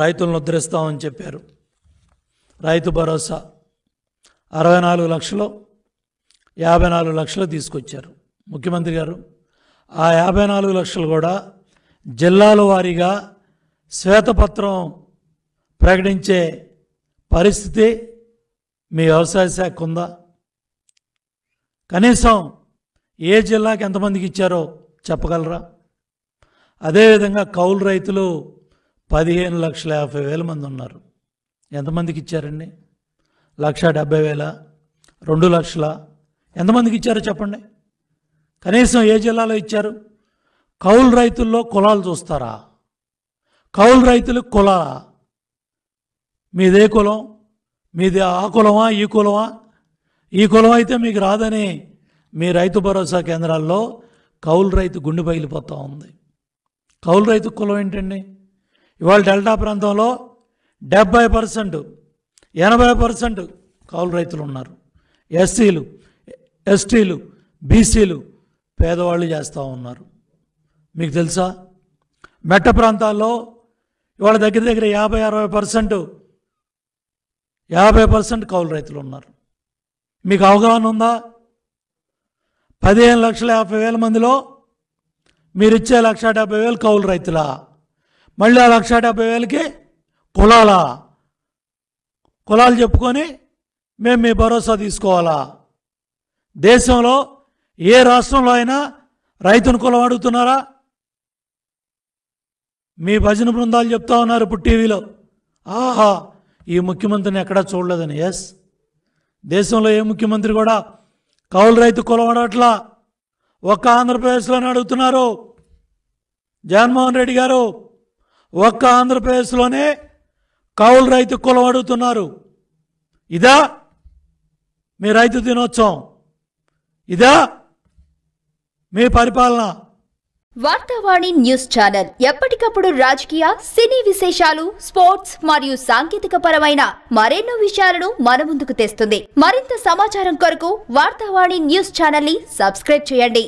రైతులను ఉద్ధరిస్తామని చెప్పారు రైతు భరోసా అరవై నాలుగు లక్షలు యాభై నాలుగు లక్షలు తీసుకొచ్చారు ముఖ్యమంత్రి గారు ఆ యాభై నాలుగు లక్షలు కూడా జిల్లాల వారీగా శ్వేతపత్రం ప్రకటించే పరిస్థితి మీ వ్యవసాయ శాఖ ఉందా కనీసం ఏ జిల్లాకి ఎంతమందికి ఇచ్చారో చెప్పగలరా అదేవిధంగా కౌలు రైతులు పదిహేను లక్షల యాభై వేల మంది ఉన్నారు ఎంతమందికి ఇచ్చారండి లక్ష డెబ్బై వేల రెండు లక్షల ఎంతమందికి ఇచ్చారో చెప్పండి కనీసం ఏ జిల్లాలో ఇచ్చారు కౌలు రైతుల్లో కులాలు చూస్తారా కౌలు రైతులు కులాలా మీదే కులం మీది ఆ కులమా ఈ కులమా ఈ కులం అయితే మీకు రాదని మీ రైతు భరోసా కేంద్రాల్లో కౌలు రైతు గుండె పగిలిపోతూ ఉంది కౌలు రైతు కులం ఏంటండి ఇవాళ డెల్టా ప్రాంతంలో డెబ్బై పర్సెంట్ ఎనభై పర్సెంట్ కౌలు రైతులు ఉన్నారు ఎస్సీలు ఎస్టీలు బీసీలు పేదవాళ్ళు చేస్తూ ఉన్నారు మీకు తెలుసా మెట్ట ప్రాంతాల్లో ఇవాళ దగ్గర దగ్గర యాభై అరవై పర్సెంట్ యాభై పర్సెంట్ కౌలు రైతులు ఉన్నారు మీకు అవగాహన ఉందా పదిహేను లక్షల యాభై వేల మందిలో మీరు ఇచ్చే లక్ష డెబ్బై వేలు కౌలు రైతులా మళ్ళీ ఆ లక్ష డెబ్బై వేలకి కులాల కులాలు చెప్పుకొని మేము మీ భరోసా తీసుకోవాలా దేశంలో ఏ రాష్ట్రంలో అయినా రైతును కులం అడుగుతున్నారా మీ భజన బృందాలు చెప్తా ఉన్నారు ఇప్పుడు టీవీలో ఆహా ఈ ముఖ్యమంత్రిని ఎక్కడా చూడలేదని ఎస్ దేశంలో ఏ ముఖ్యమంత్రి కూడా కౌలు రైతు కులం అడగట్లా ఒక్క ఆంధ్రప్రదేశ్లోనే అడుగుతున్నారు జగన్మోహన్ రెడ్డి గారు ఒక్క ఆంధ్రప్రదేశ్లోనే కౌలు రైతు కులం అడుగుతున్నారు ఇదా మీ రైతు దినోత్సవం ఇదా మీ పరిపాలన వార్తావాణి న్యూస్ ఛానల్ ఎప్పటికప్పుడు రాజకీయ సినీ విశేషాలు స్పోర్ట్స్ మరియు సాంకేతిక పరమైన మరెన్నో విషయాలను మన ముందుకు తెస్తుంది మరింత సమాచారం కొరకు వార్తావాణి న్యూస్ ఛానల్ ని సబ్స్క్రైబ్ చేయండి